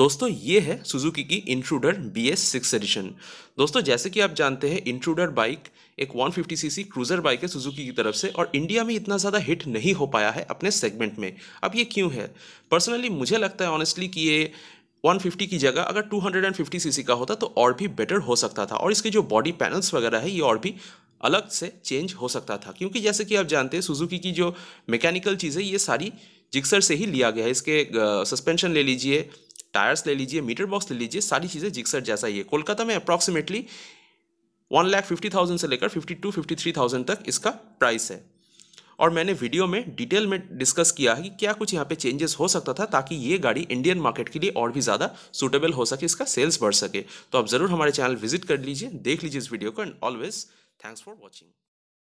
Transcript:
दोस्तों ये है सुजुकी की Intruder B S six edition दोस्तों जैसे कि आप जानते हैं इंट्रूडर बाइक एक 150 सीसी क्रूजर बाइक है सुजुकी की तरफ से और इंडिया में इतना ज़्यादा हिट नहीं हो पाया है अपने सेगमेंट में अब ये क्यों है पर्सनली मुझे लगता है ऑनेस्टली कि ये 150 की जगह अगर 250 सीसी का होता तो और भी बेटर हो सकता था और इसके जो बॉडी पैनल्स वगैरह है ये और भी अलग से चेंज हो सकता था क्योंकि जैसे कि आप जानते हैं सुजुकी की जो मैकेनिकल चीज़ें ये सारी जिक्सर से ही लिया गया है इसके सस्पेंशन ले लीजिए टायर्स ले लीजिए मीटर बॉक्स ले लीजिए सारी चीज़ें जिक्सर जैसा ही है कोलकाता में approximately one lakh fifty thousand से लेकर fifty two fifty three thousand तक इसका प्राइस है और मैंने वीडियो में डिटेल में डिस्कस किया है कि क्या कुछ यहाँ पे चेंजेस हो सकता था ताकि ये गाड़ी इंडियन मार्केट के लिए और भी ज़्यादा सूटेबल हो सके इसका सेल्स बढ़ सके तो आप ज़रूर हमारे चैनल विजिट कर लीजिए देख लीजिए इस वीडियो को and always thanks for watching